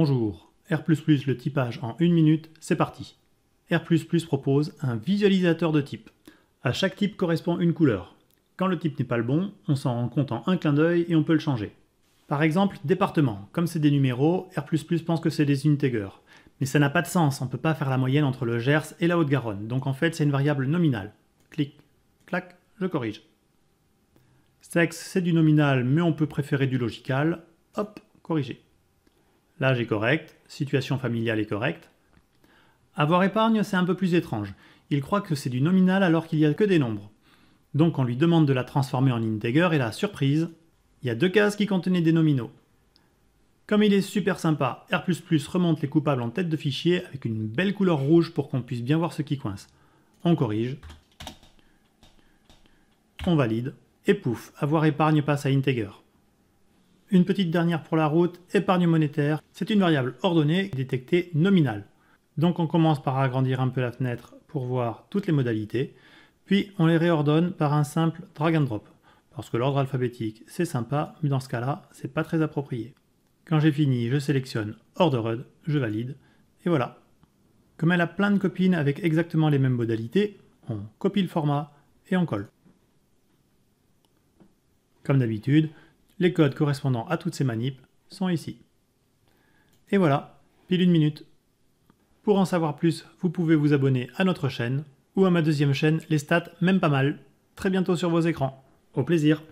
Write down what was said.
Bonjour, R++ le typage en une minute, c'est parti R++ propose un visualisateur de type. À chaque type correspond une couleur. Quand le type n'est pas le bon, on s'en rend compte en un clin d'œil et on peut le changer. Par exemple, département. Comme c'est des numéros, R++ pense que c'est des intégers. Mais ça n'a pas de sens, on ne peut pas faire la moyenne entre le Gers et la Haute-Garonne, donc en fait c'est une variable nominale. Clic, clac, je corrige. Sex c'est du nominal, mais on peut préférer du logical. Hop, corrigé. L'âge est correct, situation familiale est correcte. Avoir épargne, c'est un peu plus étrange. Il croit que c'est du nominal alors qu'il n'y a que des nombres. Donc on lui demande de la transformer en integer et la surprise, il y a deux cases qui contenaient des nominaux. Comme il est super sympa, R++ remonte les coupables en tête de fichier avec une belle couleur rouge pour qu'on puisse bien voir ce qui coince. On corrige, on valide, et pouf, avoir épargne passe à integer. Une petite dernière pour la route, épargne monétaire, c'est une variable ordonnée détectée nominale. Donc on commence par agrandir un peu la fenêtre pour voir toutes les modalités, puis on les réordonne par un simple drag and drop, parce que l'ordre alphabétique c'est sympa, mais dans ce cas-là c'est pas très approprié. Quand j'ai fini, je sélectionne Order je valide, et voilà. Comme elle a plein de copines avec exactement les mêmes modalités, on copie le format et on colle. Comme d'habitude, les codes correspondant à toutes ces manips sont ici. Et voilà, pile une minute. Pour en savoir plus, vous pouvez vous abonner à notre chaîne ou à ma deuxième chaîne, les stats, même pas mal, très bientôt sur vos écrans. Au plaisir